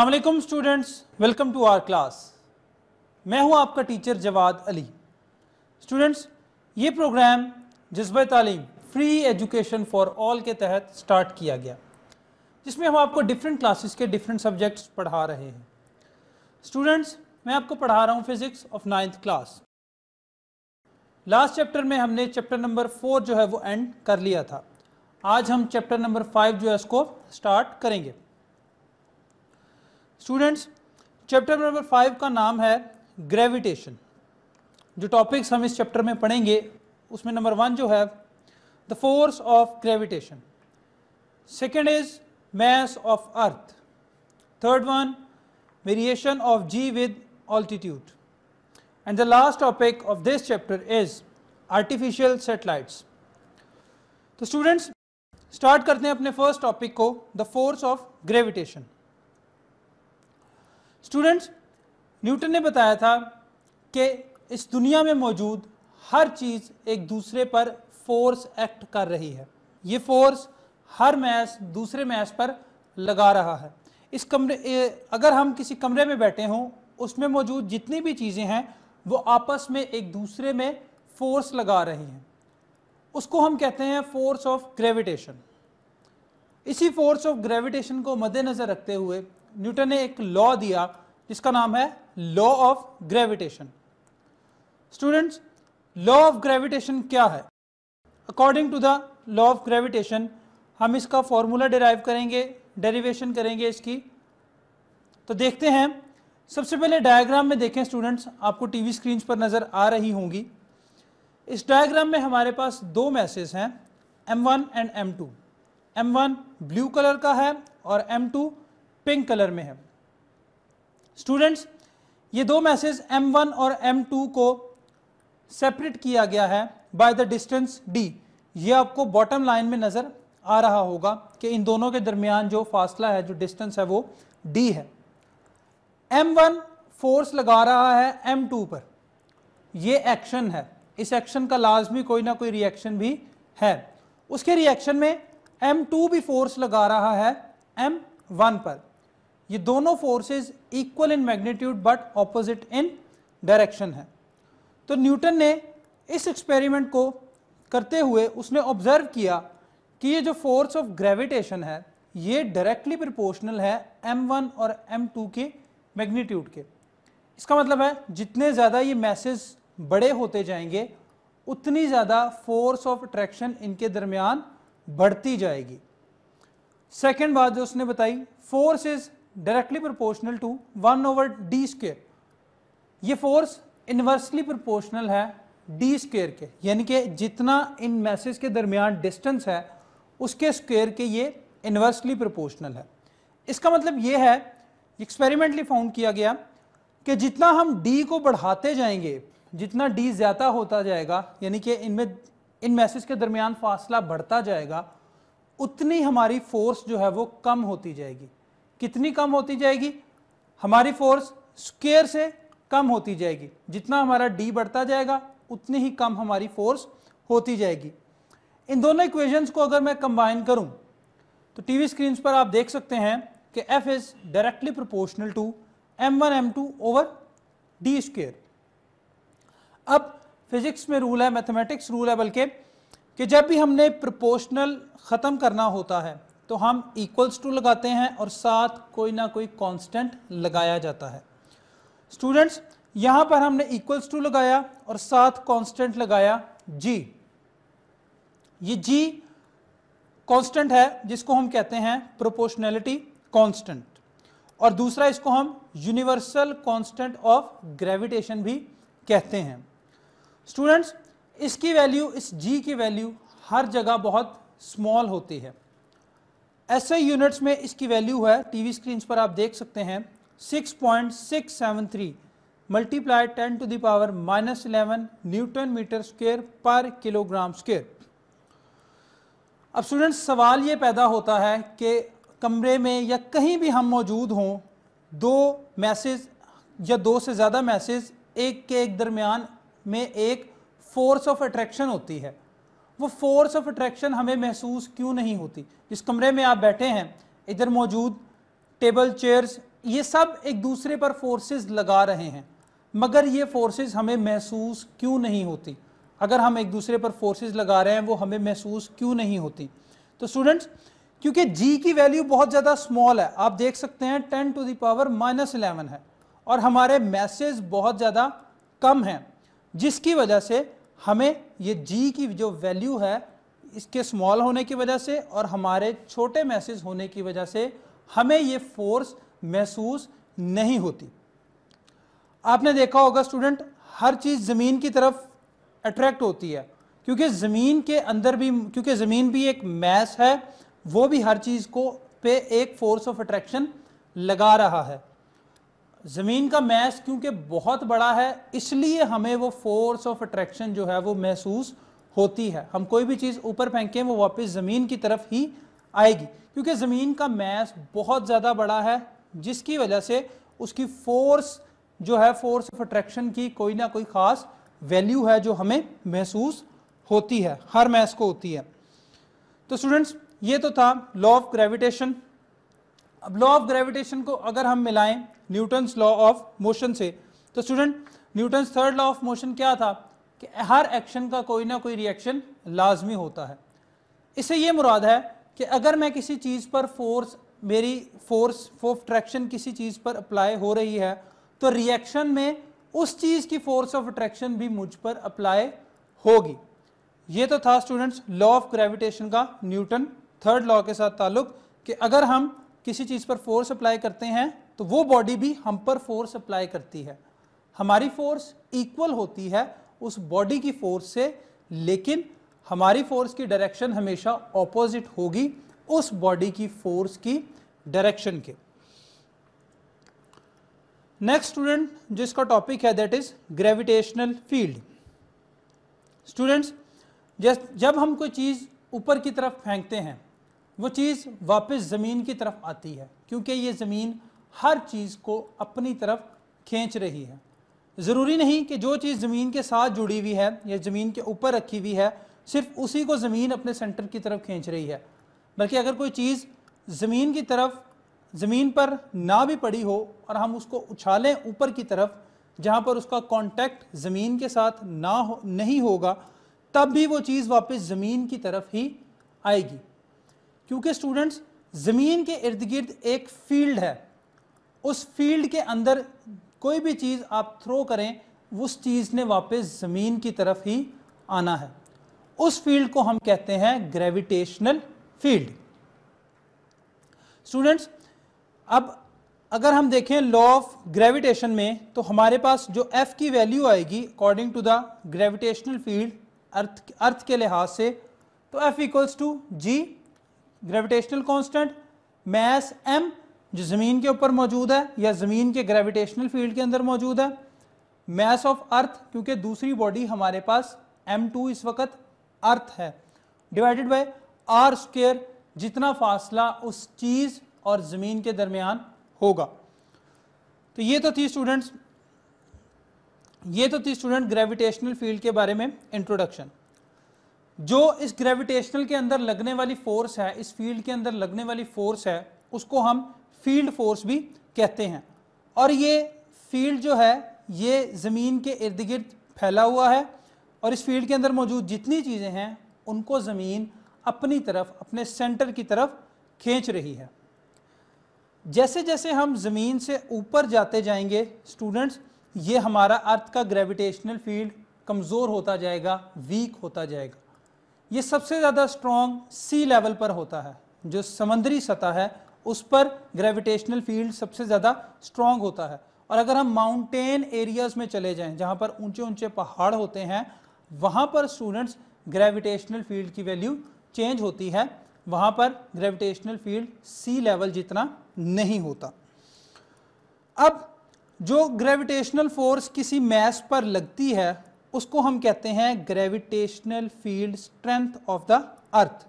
अल्लाम students welcome to our class मैं हूं आपका टीचर जवाद अली स्टूडेंट्स ये प्रोग्राम जज्ब तालीम फ्री एजुकेशन फॉर ऑल के तहत स्टार्ट किया गया जिसमें हम आपको डिफरेंट क्लासेस के डिफरेंट सब्जेक्ट्स पढ़ा रहे हैं स्टूडेंट्स मैं आपको पढ़ा रहा हूँ physics of ninth class last chapter में हमने चैप्टर नंबर फोर जो है वो एंड कर लिया था आज हम चैप्टर नंबर फाइव जो है उसको स्टार्ट करेंगे स्टूडेंट्स चैप्टर नंबर फाइव का नाम है ग्रेविटेशन जो टॉपिक्स हम इस चैप्टर में पढ़ेंगे उसमें नंबर वन जो है the force of gravitation second is mass of earth third one variation of G with altitude and the last topic of this chapter is artificial satellites तो students start करते हैं अपने first topic को the force of gravitation students Newton ने बताया था कि इस दुनिया में मौजूद हर चीज़ एक दूसरे पर फोर्स एक्ट कर रही है ये फोर्स हर मैस दूसरे मैस पर लगा रहा है इस कमरे अगर हम किसी कमरे में बैठे हों उसमें मौजूद जितनी भी चीज़ें हैं वो आपस में एक दूसरे में फोर्स लगा रही हैं उसको हम कहते हैं फोर्स ऑफ ग्रेविटेशन इसी फोर्स ऑफ ग्रेविटेशन को मद्देनज़र रखते हुए न्यूटन ने एक लॉ दिया जिसका नाम है law of gravitation students law of gravitation क्या है according to the law of gravitation हम इसका फॉर्मूला डिराइव करेंगे डेरिवेशन करेंगे इसकी तो देखते हैं सबसे पहले डायग्राम में देखें स्टूडेंट्स आपको टीवी स्क्रीन पर नज़र आ रही होंगी इस डायग्राम में हमारे पास दो मैसेज हैं M1 and M2 M1 blue colour का है और M2 पिंक कलर में है स्टूडेंट्स ये दो मैसेज M1 और M2 को सेपरेट किया गया है बाय द डिस्टेंस D ये आपको बॉटम लाइन में नज़र आ रहा होगा कि इन दोनों के दरमियान जो फासला है जो डिस्टेंस है वो D है M1 फोर्स लगा रहा है M2 पर ये एक्शन है इस एक्शन का लाजमी कोई ना कोई रिएक्शन भी है उसके रिएक्शन में M2 भी फोर्स लगा रहा है M1 पर ये दोनों forces equal in magnitude but opposite in direction है तो न्यूटन ने इस एक्सपेरिमेंट को करते हुए उसने ऑब्जर्व किया कि ये जो फोर्स ऑफ ग्रेविटेशन है ये डायरेक्टली प्रोपोर्शनल है m1 और m2 के मैग्नीट्यूड के इसका मतलब है जितने ज़्यादा ये मैसेज बड़े होते जाएंगे उतनी ज़्यादा फोर्स ऑफ अट्रैक्शन इनके दरमियान बढ़ती जाएगी सेकेंड बात जो उसने बताई force is directly proportional to one over D square ये फोर्स इन्वर्सली प्रोपोर्शनल है डी स्केयर के यानी कि जितना इन मैसेज के दरमियान डिस्टेंस है उसके स्क्वेयर के ये इन्वर्सली प्रोपोर्शनल है इसका मतलब ये है एक्सपेरिमेंटली फाउंड किया गया कि जितना हम डी को बढ़ाते जाएंगे जितना डी ज़्यादा होता जाएगा यानी कि इनमें इन मैसेज के दरमियान फासला बढ़ता जाएगा उतनी हमारी फोर्स जो है वो कम होती जाएगी कितनी कम होती जाएगी हमारी फोर्स स्क्वेयर से कम होती जाएगी जितना हमारा डी बढ़ता जाएगा उतनी ही कम हमारी फोर्स होती जाएगी इन दोनों इक्वेशंस को अगर मैं कंबाइन करूं तो टीवी स्क्रीन पर आप देख सकते हैं कि F is directly proportional to M two over D square अब फिजिक्स में रूल है मैथमेटिक्स रूल है बल्कि कि जब भी हमने प्रोपोर्शनल ख़त्म करना होता है तो हम इक्वल्स टू लगाते हैं और साथ कोई ना कोई कांस्टेंट लगाया जाता है स्टूडेंट्स यहां पर हमने इक्वल्स टू लगाया और साथ कांस्टेंट लगाया जी ये जी कांस्टेंट है जिसको हम कहते हैं प्रोपोर्शनैलिटी कांस्टेंट और दूसरा इसको हम यूनिवर्सल कांस्टेंट ऑफ ग्रेविटेशन भी कहते हैं स्टूडेंट्स इसकी वैल्यू इस जी की वैल्यू हर जगह बहुत स्मॉल होती है ऐसे यूनिट्स में इसकी वैल्यू है टीवी स्क्रीन पर आप देख सकते हैं 6.673 multiply ten to the power minus eleven newton metre square पर किलोग्राम स्क्वेयर अब स्टूडेंट्स सवाल ये पैदा होता है कि कमरे में या कहीं भी हम मौजूद हों दो मैसेज या दो से ज़्यादा मैसेज एक के एक दरमियान में एक फोर्स ऑफ अट्रैक्शन होती है वो फोर्स ऑफ अट्रैक्शन हमें महसूस क्यों नहीं होती जिस कमरे में आप बैठे हैं इधर मौजूद टेबल चेयर्स ये सब एक दूसरे पर फोर्सेस लगा रहे हैं मगर ये फोर्सेस हमें महसूस क्यों नहीं होती अगर हम एक दूसरे पर फोर्सेस लगा रहे हैं वो हमें महसूस क्यों नहीं होती तो स्टूडेंट्स क्योंकि जी की वैल्यू बहुत ज़्यादा स्मॉल है आप देख सकते हैं ten to the power minus eleven है और हमारे मैसेज बहुत ज़्यादा कम हैं जिसकी वजह से हमें ये जी की जो वैल्यू है इसके स्मॉल होने की वजह से और हमारे छोटे मैसेज होने की वजह से हमें ये फोर्स महसूस नहीं होती आपने देखा होगा स्टूडेंट हर चीज़ ज़मीन की तरफ अट्रैक्ट होती है क्योंकि ज़मीन के अंदर भी क्योंकि ज़मीन भी एक मैस है वो भी हर चीज़ को पे एक फोर्स ऑफ अट्रैक्शन लगा रहा है ज़मीन का मैस क्योंकि बहुत बड़ा है इसलिए हमें वो फोर्स ऑफ अट्रैक्शन जो है वो महसूस होती है हम कोई भी चीज़ ऊपर फेंकें वो वापस ज़मीन की तरफ ही आएगी क्योंकि ज़मीन का मैस बहुत ज़्यादा बड़ा है जिसकी वजह से उसकी फोर्स जो है फोर्स ऑफ अट्रैक्शन की कोई ना कोई ख़ास वैल्यू है जो हमें महसूस होती है हर मैस को होती है तो स्टूडेंट्स ये तो था लॉ ऑफ ग्रेविटेशन अब लॉ ऑफ ग्रेविटेशन को अगर हम मिलाएं न्यूटन्स लॉ ऑफ मोशन से तो student Newton's third law of motion क्या था कि हर एक्शन का कोई ना कोई रिएक्शन लाजमी होता है इससे ये मुराद है कि अगर मैं किसी चीज़ पर फोर्स मेरी फोर्स ऑफ अट्रैक्शन किसी चीज़ पर अप्लाई हो रही है तो रिएक्शन में उस चीज़ की फोर्स ऑफ अट्रैक्शन भी मुझ पर अप्लाई होगी ये तो था स्टूडेंट्स लॉ ऑफ ग्रेविटेशन का न्यूटन थर्ड लॉ के साथ ताल्लुक कि अगर हम किसी चीज़ पर फोर्स अप्लाई करते हैं तो वो बॉडी भी हम पर फोर्स अप्लाई करती है हमारी फोर्स इक्वल होती है उस बॉडी की फोर्स से लेकिन हमारी फोर्स की डायरेक्शन हमेशा ऑपोजिट होगी उस बॉडी की फोर्स की डायरेक्शन के नेक्स्ट स्टूडेंट जिसका टॉपिक है that is gravitational field students जब हम कोई चीज़ ऊपर की तरफ फेंकते हैं वो चीज़ वापस ज़मीन की तरफ आती है क्योंकि ये ज़मीन हर चीज़ को अपनी तरफ खींच रही है ज़रूरी नहीं कि जो चीज़ ज़मीन के साथ जुड़ी हुई है या ज़मीन के ऊपर रखी हुई है सिर्फ उसी को ज़मीन अपने सेंटर की तरफ खींच रही है बल्कि अगर कोई चीज़ ज़मीन की तरफ ज़मीन पर ना भी पड़ी हो और हम उसको उछालें ऊपर की तरफ जहाँ पर उसका कॉन्टैक्ट ज़मीन के साथ ना हो नहीं होगा तब भी वो चीज़ वापस ज़मीन की तरफ ही आएगी क्योंकि स्टूडेंट्स ज़मीन के इर्द गिर्द एक फील्ड है उस फील्ड के अंदर कोई भी चीज़ आप थ्रो करें उस चीज़ ने वापस ज़मीन की तरफ ही आना है उस फील्ड को हम कहते हैं ग्रेविटेशनल फील्ड स्टूडेंट्स अब अगर हम देखें लॉ ऑफ ग्रेविटेशन में तो हमारे पास जो एफ की वैल्यू आएगी according to the gravitational field earth earth के लिहाज से तो F equals to G gravitational constant mass M जो ज़मीन के ऊपर मौजूद है या ज़मीन के ग्रेविटेशनल फील्ड के अंदर मौजूद है मैस ऑफ अर्थ क्योंकि दूसरी बॉडी हमारे पास एम टू इस वक्त अर्थ है डिवाइडेड बाय आर स्क्र जितना फासला उस चीज़ और ज़मीन के दरमियान होगा तो ये तो थी स्टूडेंट्स ये तो थी स्टूडेंट ग्रेविटेशनल फील्ड के बारे में इंट्रोडक्शन जो इस ग्रेविटेशनल के अंदर लगने वाली फोर्स है इस फील्ड के अंदर लगने वाली फोर्स है उसको हम फील्ड फोर्स भी कहते हैं और ये फील्ड जो है ये ज़मीन के इर्द गिर्द फैला हुआ है और इस फील्ड के अंदर मौजूद जितनी चीज़ें हैं उनको ज़मीन अपनी तरफ अपने सेंटर की तरफ खींच रही है जैसे जैसे हम ज़मीन से ऊपर जाते जाएंगे स्टूडेंट्स ये हमारा अर्थ का ग्रेविटेशनल फील्ड कमज़ोर होता जाएगा वीक होता जाएगा ये सबसे ज़्यादा स्ट्रॉन्ग सी लेवल पर होता है जो समंदरी सतह है उस पर ग्रेविटेशनल फील्ड सबसे ज़्यादा स्ट्रॉन्ग होता है और अगर हम माउंटेन एरियाज़ में चले जाएं जहाँ पर ऊंचे ऊंचे पहाड़ होते हैं वहाँ पर स्टूडेंट्स ग्रेविटेशनल फील्ड की वैल्यू चेंज होती है वहाँ पर ग्रेविटेशनल फील्ड सी लेवल जितना नहीं होता अब जो ग्रेविटेशनल फोर्स किसी मैस पर लगती है उसको हम कहते हैं gravitational field strength of the earth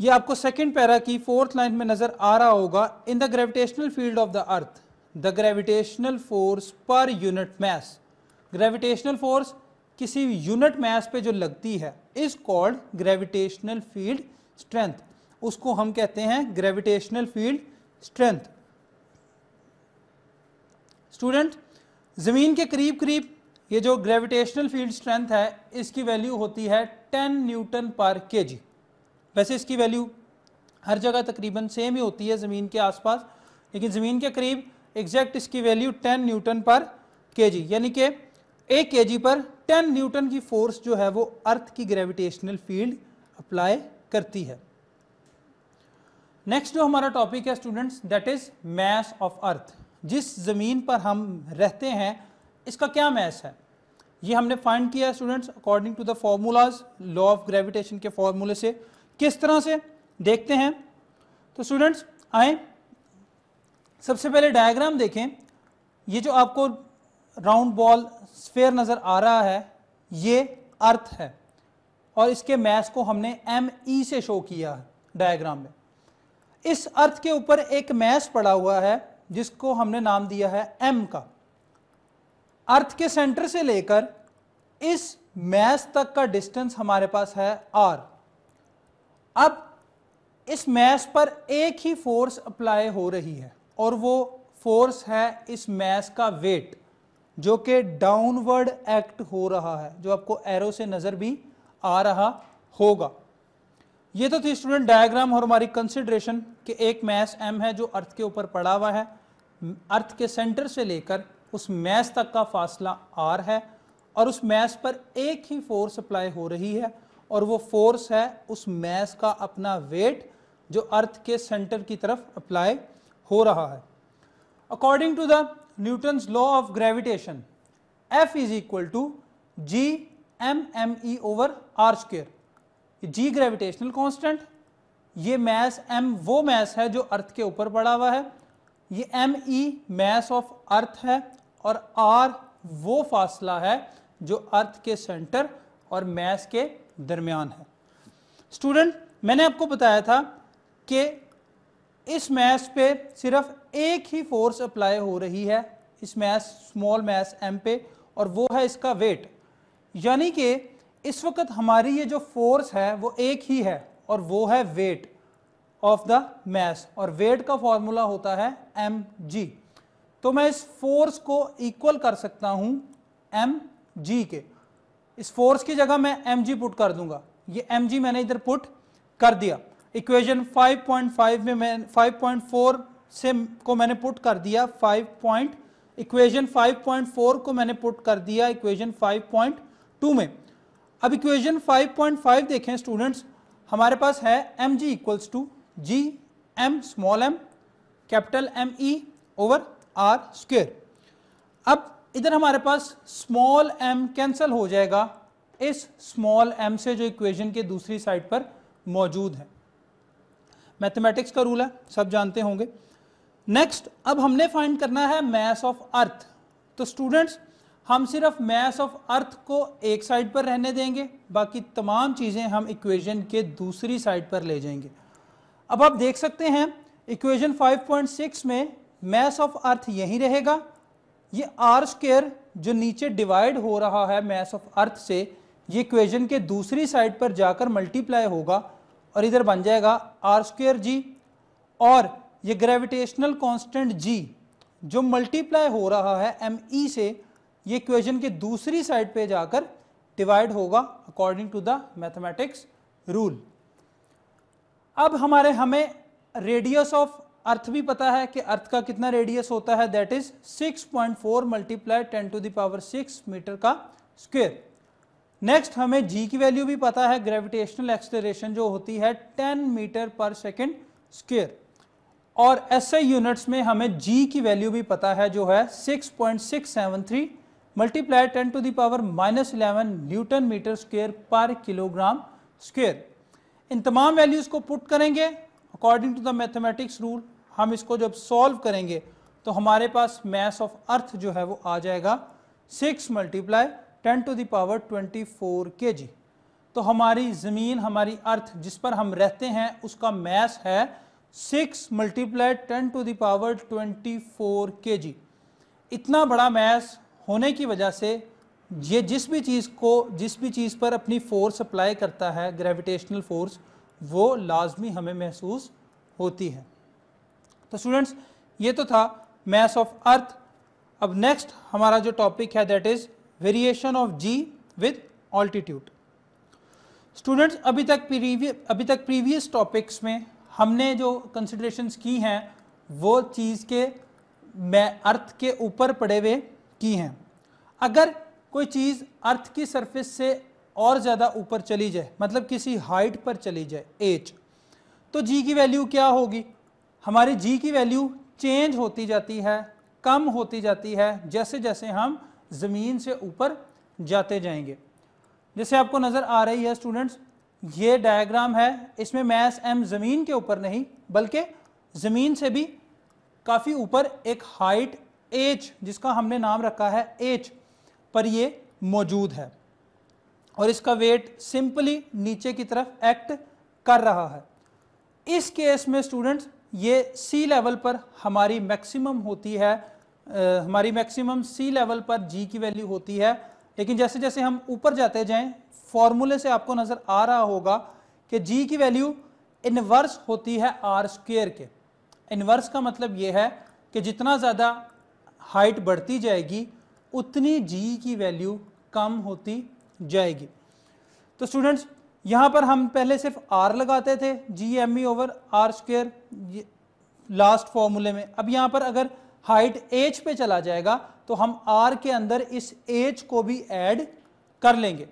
ये आपको सेकंड पैरा की फोर्थ लाइन में नजर आ रहा होगा in the gravitational field of the earth the gravitational force per unit mass gravitational force किसी यूनिट मैस पे जो लगती है is called gravitational field strength उसको हम कहते हैं ग्रेविटेशनल फील्ड स्ट्रेंथ स्टूडेंट ज़मीन के करीब करीब ये जो ग्रेविटेशनल फील्ड स्ट्रेंथ है इसकी वैल्यू होती है 10 न्यूटन पर के जी वैसे इसकी वैल्यू हर जगह तकरीबन सेम ही होती है ज़मीन के आसपास लेकिन ज़मीन के करीब एग्जैक्ट इसकी वैल्यू 10 न्यूटन पर के जी यानी कि एक के जी पर 10 न्यूटन की फोर्स जो है वो अर्थ की ग्रेविटेशनल फील्ड अप्लाई करती है नेक्स्ट जो हमारा टॉपिक है students that is mass of earth जिस ज़मीन पर हम रहते हैं इसका क्या मैस है ये हमने फाइंड किया students according to the formulas law of gravitation के फॉर्मूले से किस तरह से देखते हैं तो स्टूडेंट्स आए सबसे पहले डायग्राम देखें ये जो आपको राउंड बॉल स्फेयर नज़र आ रहा है ये अर्थ है और इसके मैस को हमने एम ई से शो किया है डायग्राम में इस अर्थ के ऊपर एक मैस पड़ा हुआ है जिसको हमने नाम दिया है एम का अर्थ के सेंटर से लेकर इस मैस तक का डिस्टेंस हमारे पास है आर अब इस मैस पर एक ही फोर्स अप्लाई हो रही है और वो फोर्स है इस मैस का वेट जो कि डाउनवर्ड एक्ट हो रहा है जो आपको एरो से नज़र भी आ रहा होगा ये तो थी स्टूडेंट डायग्राम और हमारी कंसिडरेशन कि एक मैस एम है जो अर्थ के ऊपर पड़ा हुआ है अर्थ के सेंटर से लेकर उस मैस तक का फासला आर है और उस मैस पर एक ही फोर्स अप्लाई हो रही है और वो फोर्स है उस मैस का अपना वेट जो अर्थ के सेंटर की तरफ अप्लाई हो रहा है according to the Newton law of gravitation F is equal to G M M E over R square G gravitational constant ये मैस एम वो मैस है जो अर्थ के ऊपर पड़ा हुआ है ये M E mass of earth है और आर वो फासला है जो अर्थ के सेंटर और मैस के दरमियान है स्टूडेंट मैंने आपको बताया था कि इस मैस पे सिर्फ एक ही फोर्स अप्लाई हो रही है इस मैस स्मॉल मैस एम पे और वो है इसका वेट यानी कि इस वक्त हमारी ये जो फोर्स है वो एक ही है और वो है वेट ऑफ द मैस और वेट का फॉर्मूला होता है एम जी तो मैं इस फोर्स को इक्वल कर सकता हूं एम जी के इस फोर्स की जगह मैं एम जी पुट कर दूंगा ये एम जी मैंने इधर पुट कर दिया इक्वेशन 5.5 में मैं 5.4 से को मैंने पुट कर दिया 5. पॉइंट इक्वेशन फाइव को मैंने पुट कर दिया इक्वेशन 5.2 में अब इक्वेशन 5.5 देखें स्टूडेंट्स हमारे पास है M G equals to G M small M capital M E over R square अब इधर हमारे पास स्मॉल एम कैंसल हो जाएगा इस स्मॉल एम से जो इक्वेशन के दूसरी साइड पर मौजूद है मैथमेटिक्स का रूल है सब जानते होंगे नेक्स्ट अब हमने फाइंड करना है मैस ऑफ अर्थ तो स्टूडेंट्स हम सिर्फ मैस ऑफ अर्थ को एक साइड पर रहने देंगे बाकी तमाम चीज़ें हम इक्वेशन के दूसरी साइड पर ले जाएंगे अब आप देख सकते हैं इक्वेशन 5.6 में मैस ऑफ अर्थ यही रहेगा ये आर स्केयर जो नीचे डिवाइड हो रहा है मैस ऑफ अर्थ से ये इक्वेशन के दूसरी साइड पर जाकर मल्टीप्लाई होगा और इधर बन जाएगा आर स्क्र जी और ये ग्रेविटेशनल कांस्टेंट जी जो मल्टीप्लाई हो रहा है एम ई से ये इक्वेशन के दूसरी साइड पे जाकर डिवाइड होगा according to the mathematics rule अब हमारे हमें रेडियस ऑफ अर्थ भी पता है कि अर्थ का कितना रेडियस होता है that is 6.4 point four multiply ten to the power six metre का स्क्वेयर नेक्स्ट हमें जी की वैल्यू भी पता है ग्रेविटेशनल एक्सलेशन जो होती है 10 मीटर पर सेकेंड स्क्वेयर और ऐसे यूनिट्स में हमें जी की वैल्यू भी पता है जो है 6.673 point six seven three multiply ten to the power minus eleven newton metre square पर किलोग्राम स्क्वेयर इन तमाम वैल्यूज़ को पुट करेंगे according to the mathematics rule हम इसको जब सॉल्व करेंगे तो हमारे पास मैस ऑफ अर्थ जो है वो आ जाएगा six multiply ten to the power twenty four K G तो हमारी ज़मीन हमारी अर्थ जिस पर हम रहते हैं उसका मैस है six multiply ten to the power twenty four K G इतना बड़ा मैस होने की वजह से ये जिस भी चीज़ को जिस भी चीज़ पर अपनी फोर्स अप्लाई करता है ग्रेविटेशनल फोर्स वो लाजमी हमें महसूस होती है तो स्टूडेंट्स ये तो था मैस ऑफ अर्थ अब नेक्स्ट हमारा जो टॉपिक है that is variation of G with altitude students अभी तक अभी तक प्रीवियस टॉपिक्स में हमने जो कंसिडरेशन की हैं वो चीज़ के मैं अर्थ के ऊपर पड़े हुए की हैं अगर कोई चीज़ अर्थ की सरफेस से और ज़्यादा ऊपर चली जाए मतलब किसी हाइट पर चली जाए एच तो जी की वैल्यू क्या होगी हमारी जी की वैल्यू चेंज होती जाती है कम होती जाती है जैसे जैसे हम ज़मीन से ऊपर जाते जाएंगे जैसे आपको नज़र आ रही है स्टूडेंट्स ये डायग्राम है इसमें मैस एम ज़मीन के ऊपर नहीं बल्कि ज़मीन से भी काफ़ी ऊपर एक हाइट एच जिसका हमने नाम रखा है एच पर ये मौजूद है और इसका वेट सिंपली नीचे की तरफ एक्ट कर रहा है इस केस में स्टूडेंट्स ये सी लेवल पर हमारी मैक्सिमम होती है आ, हमारी मैक्सिमम सी लेवल पर जी की वैल्यू होती है लेकिन जैसे जैसे हम ऊपर जाते जाएं फॉर्मूले से आपको नज़र आ रहा होगा कि जी की वैल्यू इनवर्स होती है आर स्क्वेयर के इनवर्स का मतलब ये है कि जितना ज़्यादा हाइट बढ़ती जाएगी उतनी जी की वैल्यू कम होती जाएगी तो स्टूडेंट्स यहाँ पर हम पहले सिर्फ आर लगाते थे G M E over R square last फॉर्मूले में अब यहाँ पर अगर हाइट एच पे चला जाएगा तो हम आर के अंदर इस एच को भी ऐड कर लेंगे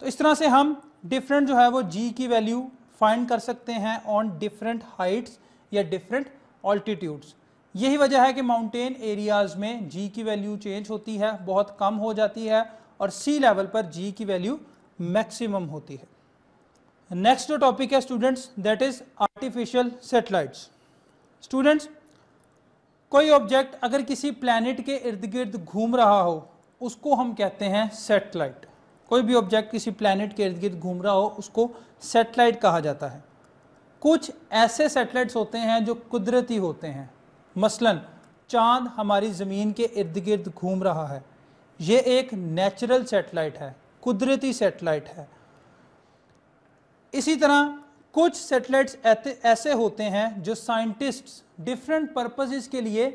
तो इस तरह से हम डिफरेंट जो है वो जी की वैल्यू फाइंड कर सकते हैं ऑन डिफरेंट हाइट्स या डिफरेंट ऑल्टीट्यूड्स यही वजह है कि माउंटेन एरियाज़ में जी की वैल्यू चेंज होती है बहुत कम हो जाती है और सी लेवल पर जी की वैल्यू मैक्सिमम होती है नेक्स्ट टॉपिक है students that is artificial satellites students कोई ऑब्जेक्ट अगर किसी प्लैनेट के इर्द गिर्द घूम रहा हो उसको हम कहते हैं सेटेलाइट कोई भी ऑब्जेक्ट किसी प्लैनेट के इर्द गिर्द घूम रहा हो उसको सेटेलाइट कहा जाता है कुछ ऐसे सेटेलाइट्स होते हैं जो कुदरती होते हैं मसलन चांद हमारी ज़मीन के इर्द गिर्द घूम रहा है ये एक नेचुरल सेटेलाइट है कुदरती सेटेलाइट है इसी तरह कुछ सेटेलाइट्स ऐसे होते हैं जो साइंटिस्ट्स डिफरेंट पर्पसेस के लिए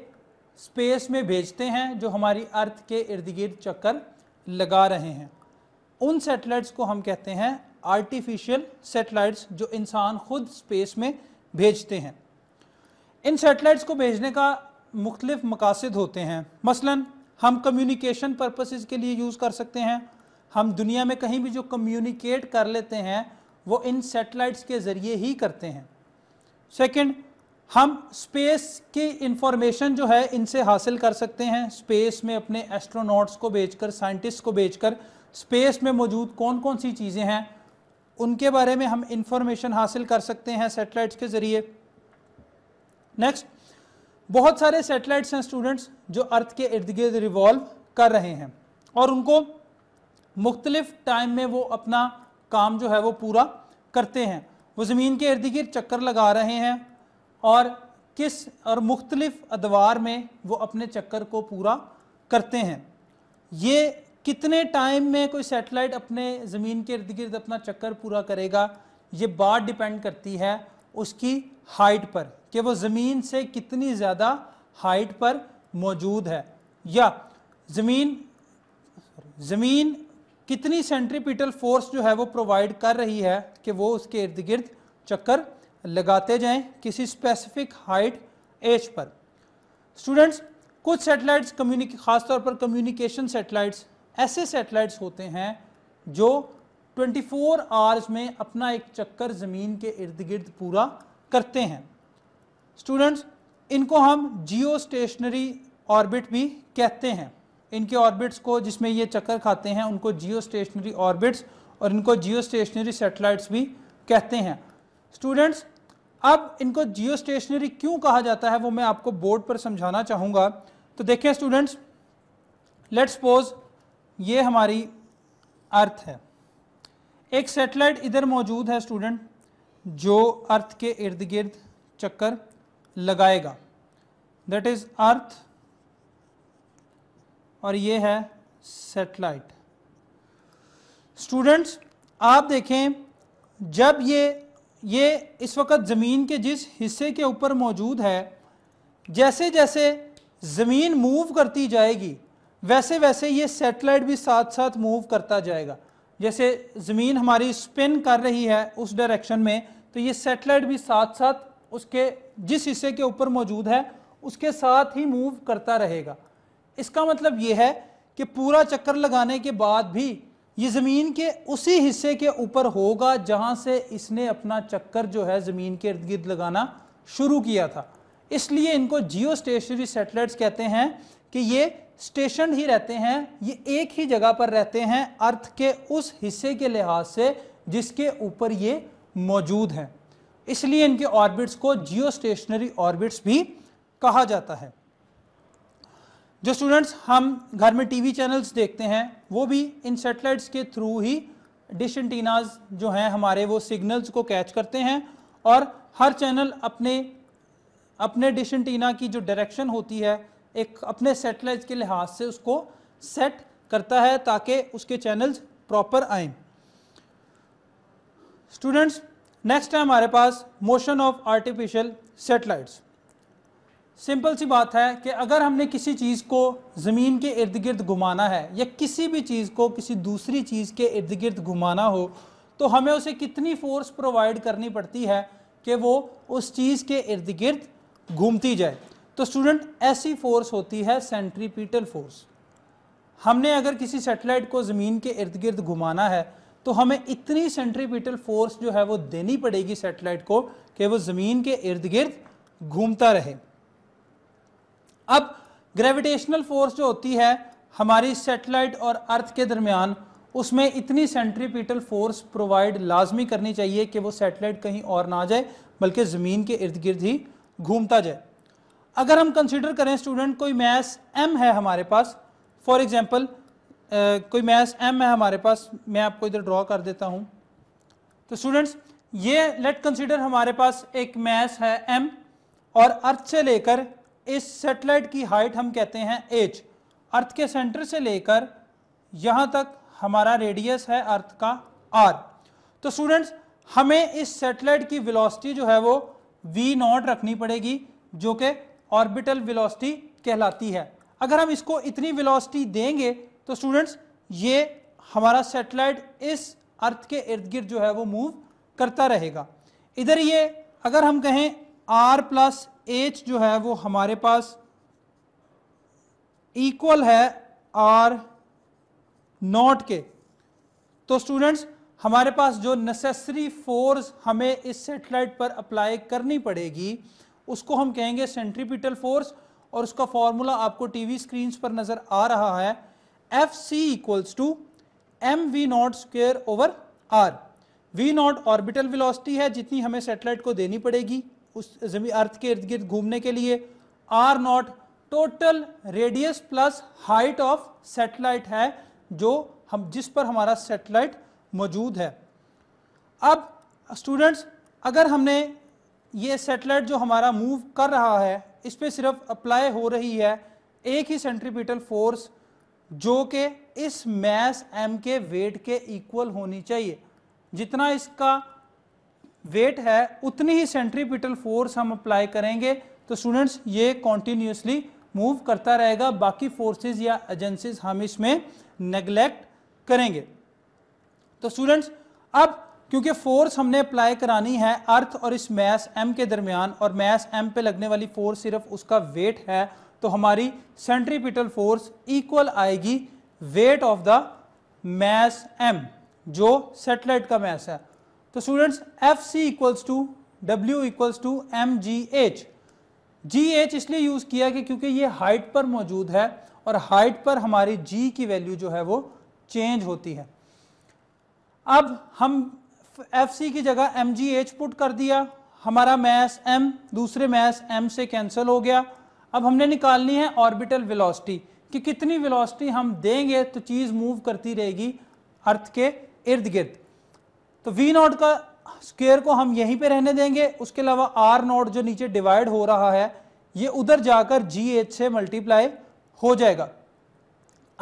स्पेस में भेजते हैं जो हमारी अर्थ के इर्द गिर्द चक्कर लगा रहे हैं उन सेटेलाइट्स को हम कहते हैं आर्टिफिशियल सेटेलाइट्स जो इंसान खुद स्पेस में भेजते हैं इन सेटेलाइट्स को भेजने का मुख्तलिफ मकासद होते हैं मसलन हम कम्युनिकेशन पर्पसेस के लिए यूज़ कर सकते हैं हम दुनिया में कहीं भी जो कम्युनिकेट कर लेते हैं वो इन सेटेलाइट्स के ज़रिए ही करते हैं सेकंड हम स्पेस की इंफॉर्मेशन जो है इनसे हासिल कर सकते हैं स्पेस में अपने एस्ट्रोनॉट्स को बेचकर साइंटिस्ट को बेचकर स्पेस में मौजूद कौन कौन सी चीज़ें हैं उनके बारे में हम इंफॉर्मेशन हासिल कर सकते हैं सेटेलाइट्स के ज़रिए नेक्स्ट बहुत सारे सेटेलाइट्स हैं स्टूडेंट्स जो अर्थ के इर्द गिर्द रिवॉल्व कर रहे हैं और उनको मुख्तलिफ टाइम में वो अपना काम जो है वो पूरा करते हैं वो ज़मीन के इर्द गिर्द चक्कर लगा रहे हैं और किस और मुख्तलिफ अदवार में वो अपने चक्कर को पूरा करते हैं ये कितने टाइम में कोई सेटेलाइट अपने ज़मीन के इर्द गिर्द अपना चक्कर पूरा करेगा ये बात डिपेंड करती है उसकी हाइट पर कि वो ज़मीन से कितनी ज़्यादा हाइट पर मौजूद है या ज़मीन ज़मीन कितनी सेंट्रीपिटल फोर्स जो है वो प्रोवाइड कर रही है कि वो उसके इर्द गिर्द चक्कर लगाते जाएं किसी स्पेसिफिक हाइट एज पर स्टूडेंट्स कुछ सेटेलाइट्स कम्युनिक खासतौर पर कम्युनिकेशन सेटेलाइट्स ऐसे सेटेलाइट्स होते हैं जो 24 फोर आवर्स में अपना एक चक्कर ज़मीन के इर्द गिर्द पूरा करते हैं स्टूडेंट्स इनको हम जियो स्टेशनरी ऑर्बिट भी कहते हैं इनके ऑर्बिट्स को जिसमें ये चक्कर खाते हैं उनको जियो स्टेशनरी ऑर्बिट्स और इनको जियो स्टेशनरी सेटेलाइट्स भी कहते हैं स्टूडेंट्स अब इनको जियो स्टेशनरी क्यों कहा जाता है वो मैं आपको बोर्ड पर समझाना चाहूँगा तो देखें स्टूडेंट्स लेट सपोज ये हमारी अर्थ है एक सेटेलाइट इधर मौजूद है स्टूडेंट जो अर्थ के इर्द गिर्द चक्कर लगाएगा दैट इज़ अर्थ और ये है सेटेलाइट स्टूडेंट्स आप देखें जब ये ये इस वक्त ज़मीन के जिस हिस्से के ऊपर मौजूद है जैसे जैसे ज़मीन मूव करती जाएगी वैसे वैसे ये सेटेलाइट भी साथ साथ मूव करता जाएगा जैसे ज़मीन हमारी स्पिन कर रही है उस डायरेक्शन में तो ये सेटेलाइट भी साथ साथ उसके जिस हिस्से के ऊपर मौजूद है उसके साथ ही मूव करता रहेगा इसका मतलब ये है कि पूरा चक्कर लगाने के बाद भी ये ज़मीन के उसी हिस्से के ऊपर होगा जहाँ से इसने अपना चक्कर जो है ज़मीन के इर्द गिर्द लगाना शुरू किया था इसलिए इनको जियो स्टेशनरी सेटेलाइट्स कहते हैं कि ये स्टेशन ही रहते हैं ये एक ही जगह पर रहते हैं अर्थ के उस हिस्से के लिहाज से जिसके ऊपर ये मौजूद हैं इसलिए इनके ऑर्बिट्स को जियो स्टेशनरी ऑर्बिट्स भी कहा जाता है जो स्टूडेंट्स हम घर में टीवी चैनल्स देखते हैं वो भी इन सेटेलाइट्स के थ्रू ही डिश एंटीनाज जो हैं हमारे वो सिग्नल्स को कैच करते हैं और हर चैनल अपने अपने डिश एंटीना की जो डायरेक्शन होती है एक अपने सेटेलाइट के लिहाज से उसको सेट करता है ताकि उसके चैनल्स प्रॉपर आए स्टूडेंट्स नेक्स्ट है हमारे पास motion of artificial satellites simple सी बात है कि अगर हमने किसी चीज़ को ज़मीन के इर्द गिर्द घुमाना है या किसी भी चीज़ को किसी दूसरी चीज़ के इर्द गिर्द घुमाना हो तो हमें उसे कितनी फोर्स प्रोवाइड करनी पड़ती है कि वो उस चीज़ के इर्द गिर्द घूमती जाए तो स्टूडेंट ऐसी फोर्स होती है सेंट्रीपीटल फोर्स हमने अगर किसी सेटेलाइट को ज़मीन के इर्द गिर्द घुमाना है तो हमें इतनी सेंट्रीपीटल फोर्स जो है वो देनी पड़ेगी सेटेलाइट को कि वो ज़मीन के इर्द गिर्द घूमता रहे अब ग्रेविटेशनल फोर्स जो होती है हमारी सेटेलाइट और अर्थ के दरमियान उसमें इतनी सेंट्रीपिटल फोर्स प्रोवाइड लाजमी करनी चाहिए कि वो सेटेलाइट कहीं और ना जाए बल्कि ज़मीन के इर्द गिर्द ही घूमता जाए अगर हम कंसिडर करें स्टूडेंट कोई मैस एम है हमारे पास फॉर एग्ज़ाम्पल कोई मैस एम है हमारे पास मैं आपको इधर ड्रॉ कर देता हूँ तो स्टूडेंट्स ये लेट कंसिडर हमारे पास एक मैस है एम और अर्थ से लेकर इस सेटेलाइट की हाइट हम कहते हैं एच अर्थ के सेंटर से लेकर यहां तक हमारा रेडियस है अर्थ का आर तो स्टूडेंट्स हमें इस सेटेलाइट की वेलोसिटी जो है वो वी नॉट रखनी पड़ेगी जो कि ऑर्बिटल वेलोसिटी कहलाती है अगर हम इसको इतनी वेलोसिटी देंगे तो स्टूडेंट्स ये हमारा सेटेलाइट इस अर्थ के इर्द गिर्द जो है वो मूव करता रहेगा इधर ये अगर हम कहें आर प्लस एच जो है वो हमारे पास इक्वल है आर नॉट के तो स्टूडेंट्स हमारे पास जो नेसेसरी फोर्स हमें इस सेटेलाइट पर अप्लाई करनी पड़ेगी उसको हम कहेंगे सेंट्रीपिटल फोर्स और उसका फॉर्मूला आपको टीवी स्क्रीन्स पर नज़र आ रहा है F C equals to M V naught square over R V naught orbital velocity है जितनी हमें सेटेलाइट को देनी पड़ेगी उस जमीन अर्थ के इर्द गिर्द घूमने के लिए R naught total radius plus height of satellite है जो हम जिस पर हमारा सेटेलाइट मौजूद है अब स्टूडेंट्स अगर हमने ये सेटेलाइट जो हमारा मूव कर रहा है इस पर सिर्फ अप्लाई हो रही है एक ही सेंट्रीपिटल फोर्स जो कि इस मैस एम के वेट के इक्वल होनी चाहिए जितना इसका वेट है उतनी ही सेंट्रीपिटल फोर्स हम अप्लाई करेंगे तो स्टूडेंट्स ये कॉन्टिन्यूसली मूव करता रहेगा बाकी फोर्सेज या एजेंसीज हम इसमें नेग्लेक्ट करेंगे तो स्टूडेंट्स अब क्योंकि फोर्स हमने अप्लाई करानी है अर्थ और इस मैस एम के दरमियान और मैस एम पे लगने वाली फोर्स सिर्फ उसका वेट है तो हमारी सेंट्रीपिटल फोर्स इक्वल आएगी weight of the mass M जो सेटेलाइट का मैस है तो students F C equals to W equals to M G H G H इसलिए यूज़ किया कि क्योंकि ये हाइट पर मौजूद है और हाइट पर हमारी जी की वैल्यू जो है वो चेंज होती है अब हम एफ सी की जगह एम जी एच पुट कर दिया हमारा मैस एम दूसरे मैस एम से कैंसिल हो गया अब हमने निकालनी है ऑर्बिटल वेलोसिटी कि कितनी वेलोसिटी हम देंगे तो चीज़ मूव करती रहेगी अर्थ के इर्द गिर्द तो वी नॉट का स्केयर को हम यहीं पे रहने देंगे उसके अलावा आर नॉट जो नीचे डिवाइड हो रहा है ये उधर जाकर जी एच से मल्टीप्लाई हो जाएगा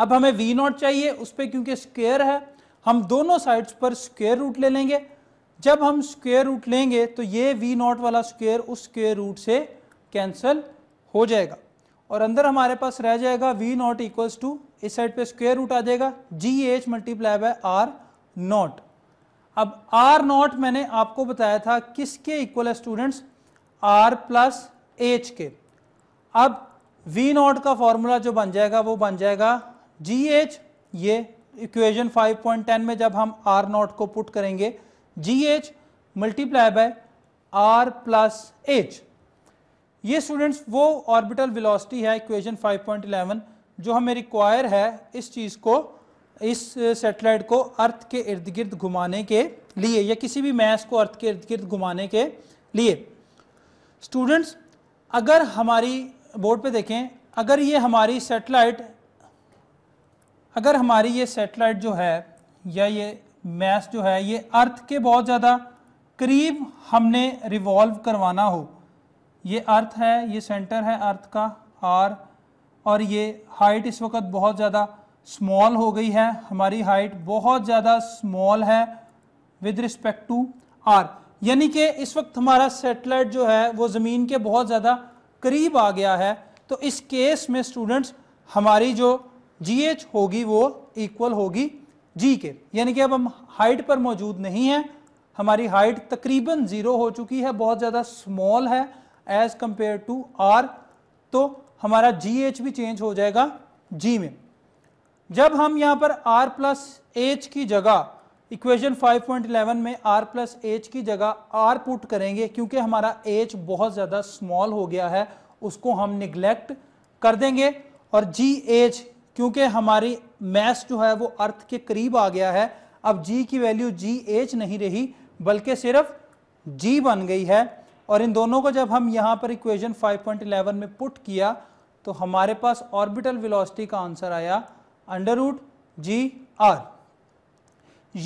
अब हमें वी नॉट चाहिए उस पर क्योंकि स्केयर है हम दोनों साइड्स पर स्केयर रूट ले लेंगे जब हम स्केयर रूट लेंगे तो ये वी नॉट वाला स्केयर उस स्केयर रूट से कैंसिल हो जाएगा और अंदर हमारे पास रह जाएगा वी नॉट इक्वल्स टू इस साइड पे स्क्वेयर रूट आ जाएगा G H multiply by R naught अब आर नॉट मैंने आपको बताया था किसके इक्वल है स्टूडेंट्स आर प्लस एच के अब वी नॉट का फॉर्मूला जो बन जाएगा वो बन जाएगा जी एच ये इक्वेशन 5.10 में जब हम आर नॉट को पुट करेंगे G H multiply by R plus H ये स्टूडेंट्स वो ऑर्बिटल वेलोसिटी है इक्वेशन 5.11 जो हमें रिक्वायर है इस चीज़ को इस सैटेलाइट को अर्थ के इर्द गिर्द घुमाने के लिए या किसी भी मैस को अर्थ के इर्द गिर्द घुमाने के लिए स्टूडेंट्स अगर हमारी बोर्ड पे देखें अगर ये हमारी सेटेलाइट अगर हमारी ये सेटेलाइट जो है या ये मैस जो है ये अर्थ के बहुत ज़्यादा करीब हमने रिवॉल्व करवाना हो ये अर्थ है ये सेंटर है अर्थ का आर और ये हाइट इस वक्त बहुत ज़्यादा स्मॉल हो गई है हमारी हाइट बहुत ज़्यादा स्मॉल है विद रिस्पेक्ट टू आर यानी कि इस वक्त हमारा सेटेलाइट जो है वो ज़मीन के बहुत ज़्यादा करीब आ गया है तो इस केस में स्टूडेंट्स हमारी जो जी एच होगी वो इक्वल होगी जी के यानी कि अब हम हाइट पर मौजूद नहीं हैं हमारी हाइट तकरीबन ज़ीरो हो चुकी है बहुत ज़्यादा स्मॉल है एज़ कम्पेयर टू आर तो हमारा जी एच भी चेंज हो जाएगा जी में जब हम यहाँ पर आर प्लस एच की जगह इक्वेशन 5.11 में r प्लस एच की जगह r पुट करेंगे क्योंकि हमारा h बहुत ज़्यादा स्मॉल हो गया है उसको हम निग्लेक्ट कर देंगे और जी एच क्योंकि हमारी मैस जो है वो अर्थ के करीब आ गया है अब g की वैल्यू जी एच नहीं रही बल्कि सिर्फ g बन गई है और इन दोनों को जब हम यहाँ पर इक्वेशन 5.11 में पुट किया तो हमारे पास ऑर्बिटल वेलोसिटी का आंसर आया अंडर रूट जी आर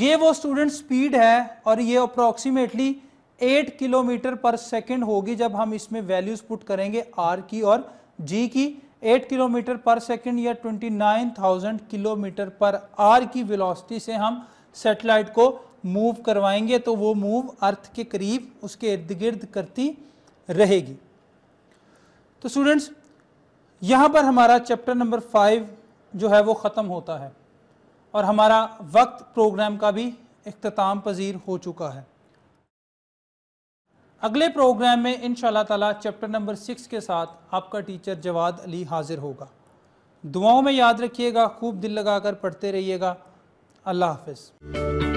ये वो स्टूडेंट स्पीड है और ये अप्रोक्सीमेटली 8 किलोमीटर पर सेकेंड होगी जब हम इसमें वैल्यूज पुट करेंगे आर की और जी की 8 किलोमीटर पर सेकेंड या 29,000 किलोमीटर पर आर की वेलोसिटी से हम सेटेलाइट को मूव करवाएंगे तो वो मूव अर्थ के करीब उसके इर्द गिर्द करती रहेगी तो स्टूडेंट्स यहां पर हमारा चैप्टर नंबर फाइव जो है वो ख़त्म होता है और हमारा वक्त प्रोग्राम का भी अख्ताम पजीर हो चुका है अगले प्रोग्राम में इन ताला चैप्टर नंबर सिक्स के साथ आपका टीचर जवाद अली हाजिर होगा दुआओं में याद रखिएगा खूब दिल लगाकर पढ़ते रहिएगा अल्लाह हाफिज़